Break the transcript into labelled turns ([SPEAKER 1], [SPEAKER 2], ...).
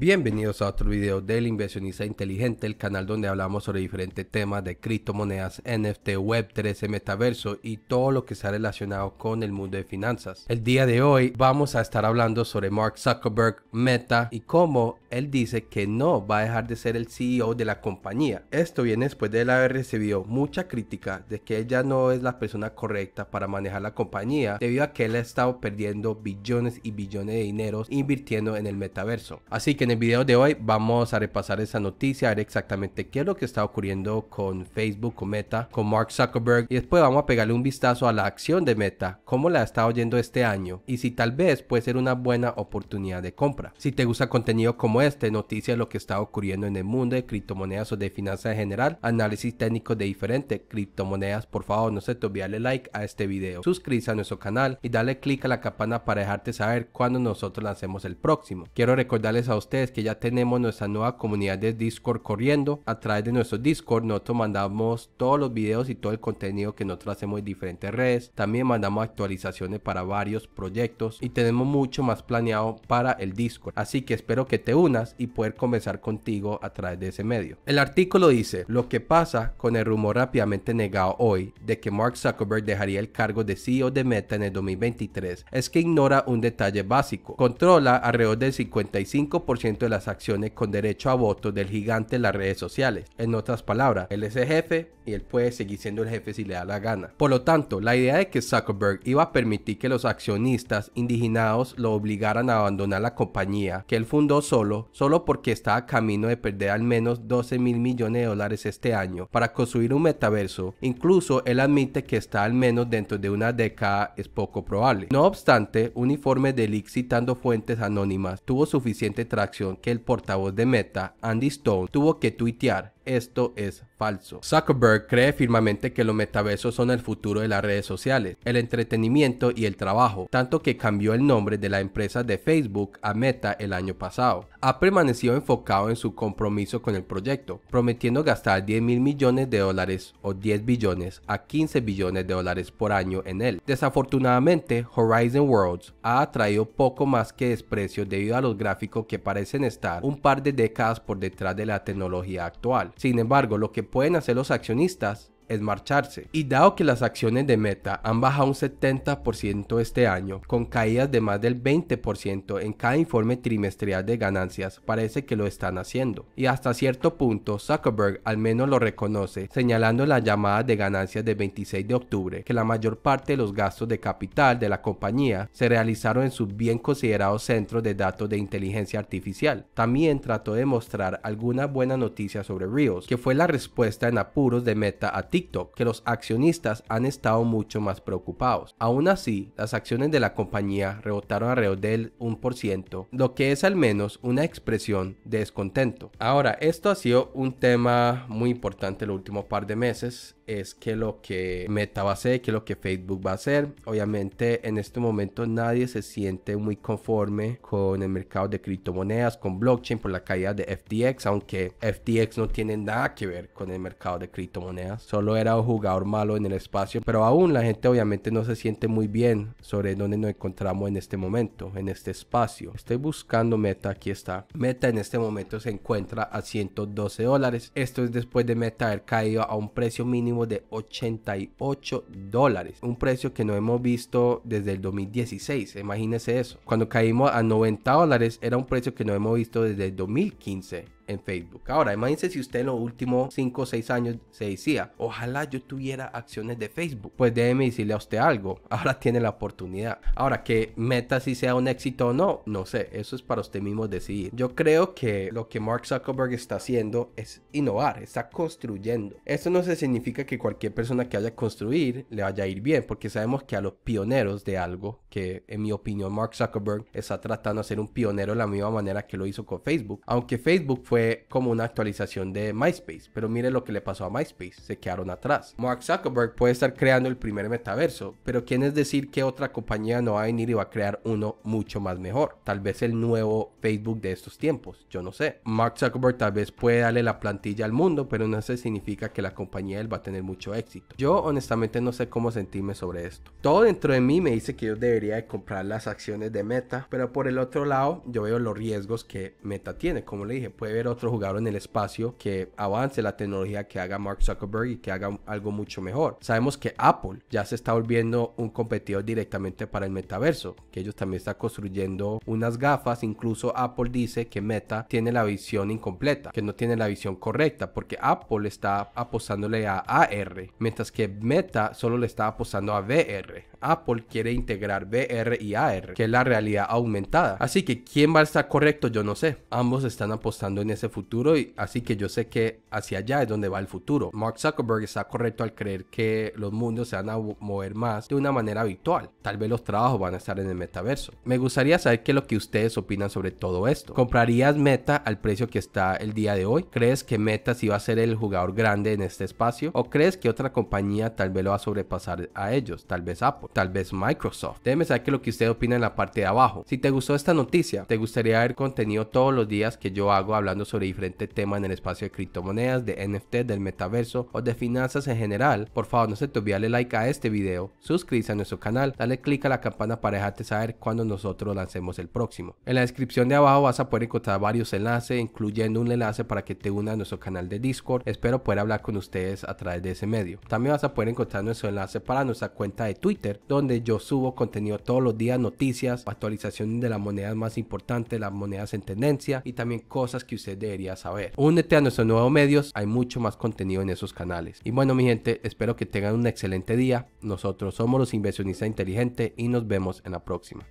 [SPEAKER 1] Bienvenidos a otro video del inversionista inteligente, el canal donde hablamos sobre diferentes temas de criptomonedas, NFT, web 13 metaverso y todo lo que está relacionado con el mundo de finanzas. El día de hoy vamos a estar hablando sobre Mark Zuckerberg, Meta y cómo él dice que no va a dejar de ser el CEO de la compañía. Esto viene después de él haber recibido mucha crítica de que ella no es la persona correcta para manejar la compañía debido a que él ha estado perdiendo billones y billones de dinero invirtiendo en el metaverso. Así que en el video de hoy vamos a repasar esa noticia, a ver exactamente qué es lo que está ocurriendo con Facebook, o Meta, con Mark Zuckerberg y después vamos a pegarle un vistazo a la acción de Meta, cómo la ha estado yendo este año y si tal vez puede ser una buena oportunidad de compra. Si te gusta contenido como este, noticias de lo que está ocurriendo en el mundo de criptomonedas o de finanzas en general, análisis técnico de diferentes criptomonedas, por favor no se te olvide darle like a este video, suscríbete a nuestro canal y dale click a la campana para dejarte saber cuando nosotros lancemos el próximo. Quiero recordarles a ustedes es que ya tenemos nuestra nueva comunidad de Discord corriendo. A través de nuestro Discord nosotros mandamos todos los videos y todo el contenido que nosotros hacemos en diferentes redes. También mandamos actualizaciones para varios proyectos y tenemos mucho más planeado para el Discord. Así que espero que te unas y poder conversar contigo a través de ese medio. El artículo dice lo que pasa con el rumor rápidamente negado hoy de que Mark Zuckerberg dejaría el cargo de CEO de Meta en el 2023 es que ignora un detalle básico. Controla alrededor del 55% de las acciones con derecho a voto del gigante en las redes sociales. En otras palabras, él es el jefe y él puede seguir siendo el jefe si le da la gana. Por lo tanto, la idea de que Zuckerberg iba a permitir que los accionistas indignados lo obligaran a abandonar la compañía que él fundó solo, solo porque estaba camino de perder al menos 12 mil millones de dólares este año para construir un metaverso, incluso él admite que está al menos dentro de una década es poco probable. No obstante, un informe de leak citando fuentes anónimas tuvo suficiente tracción que el portavoz de Meta, Andy Stone, tuvo que tuitear esto es falso. Zuckerberg cree firmemente que los metaversos son el futuro de las redes sociales, el entretenimiento y el trabajo, tanto que cambió el nombre de la empresa de Facebook a Meta el año pasado. Ha permanecido enfocado en su compromiso con el proyecto, prometiendo gastar 10 mil millones de dólares o 10 billones a 15 billones de dólares por año en él. Desafortunadamente, Horizon Worlds ha atraído poco más que desprecio debido a los gráficos que parecen estar un par de décadas por detrás de la tecnología actual. Sin embargo, lo que pueden hacer los accionistas es marcharse. Y dado que las acciones de Meta han bajado un 70% este año, con caídas de más del 20% en cada informe trimestral de ganancias, parece que lo están haciendo. Y hasta cierto punto, Zuckerberg al menos lo reconoce, señalando en la llamada de ganancias de 26 de octubre que la mayor parte de los gastos de capital de la compañía se realizaron en sus bien considerados centros de datos de inteligencia artificial. También trató de mostrar alguna buena noticia sobre Reels, que fue la respuesta en apuros de Meta a TikTok que los accionistas han estado mucho más preocupados. Aún así, las acciones de la compañía rebotaron alrededor del 1%, lo que es al menos una expresión de descontento. Ahora, esto ha sido un tema muy importante el último par de meses es que lo que Meta va a hacer, que lo que Facebook va a hacer. Obviamente en este momento nadie se siente muy conforme con el mercado de criptomonedas, con blockchain por la caída de FTX, aunque FTX no tiene nada que ver con el mercado de criptomonedas, solo era un jugador malo en el espacio, pero aún la gente obviamente no se siente muy bien sobre dónde nos encontramos en este momento, en este espacio. Estoy buscando Meta, aquí está. Meta en este momento se encuentra a 112 dólares. Esto es después de Meta haber caído a un precio mínimo de 88 dólares, un precio que no hemos visto desde el 2016. Imagínense eso. Cuando caímos a 90 dólares era un precio que no hemos visto desde el 2015 en Facebook. Ahora, imagínense si usted en los últimos 5 o 6 años se decía, ojalá yo tuviera acciones de Facebook. Pues déjeme decirle a usted algo, ahora tiene la oportunidad. Ahora, que Meta si sea un éxito o no, no sé, eso es para usted mismo decidir. Yo creo que lo que Mark Zuckerberg está haciendo es innovar, está construyendo. Esto no se significa que cualquier persona que haya construir le vaya a ir bien, porque sabemos que a los pioneros de algo, que en mi opinión Mark Zuckerberg está tratando de ser un pionero de la misma manera que lo hizo con Facebook, aunque Facebook fue como una actualización de MySpace. Pero mire lo que le pasó a MySpace, se quedaron atrás. Mark Zuckerberg puede estar creando el primer metaverso, pero ¿quién es decir que otra compañía no va a venir y va a crear uno mucho más mejor? Tal vez el nuevo Facebook de estos tiempos, yo no sé. Mark Zuckerberg tal vez puede darle la plantilla al mundo, pero no se significa que la compañía él va a tener mucho éxito. Yo honestamente no sé cómo sentirme sobre esto. Todo dentro de mí me dice que yo debería comprar las acciones de Meta, pero por el otro lado yo veo los riesgos que Meta tiene. Como le dije, puede haber otro jugador en el espacio que avance la tecnología que haga Mark Zuckerberg y que haga algo mucho mejor. Sabemos que Apple ya se está volviendo un competidor directamente para el metaverso, que ellos también están construyendo unas gafas, incluso Apple dice que Meta tiene la visión incompleta, que no tiene la visión correcta, porque Apple está apostándole a AR, mientras que Meta solo le está apostando a VR. Apple quiere integrar VR y AR, que es la realidad aumentada. Así que quién va a estar correcto, yo no sé. Ambos están apostando en ese futuro y así que yo sé que hacia allá es donde va el futuro. Mark Zuckerberg está correcto al creer que los mundos se van a mover más de una manera habitual. Tal vez los trabajos van a estar en el metaverso. Me gustaría saber qué es lo que ustedes opinan sobre todo esto. ¿Comprarías Meta al precio que está el día de hoy? ¿Crees que Meta sí va a ser el jugador grande en este espacio? ¿O crees que otra compañía tal vez lo va a sobrepasar a ellos? Tal vez Apple tal vez Microsoft. Déjeme saber lo que usted opina en la parte de abajo. Si te gustó esta noticia, te gustaría ver contenido todos los días que yo hago hablando sobre diferentes temas en el espacio de criptomonedas, de NFT, del metaverso o de finanzas en general, por favor no se te olvide darle like a este video, suscríbete a nuestro canal, dale click a la campana para dejarte saber cuando nosotros lancemos el próximo. En la descripción de abajo vas a poder encontrar varios enlaces, incluyendo un enlace para que te unas a nuestro canal de Discord. Espero poder hablar con ustedes a través de ese medio. También vas a poder encontrar nuestro enlace para nuestra cuenta de Twitter donde yo subo contenido todos los días, noticias, actualizaciones de las monedas más importantes, las monedas en tendencia y también cosas que usted debería saber. Únete a nuestros nuevos medios, hay mucho más contenido en esos canales. Y bueno, mi gente, espero que tengan un excelente día. Nosotros somos los inversionistas inteligentes y nos vemos en la próxima.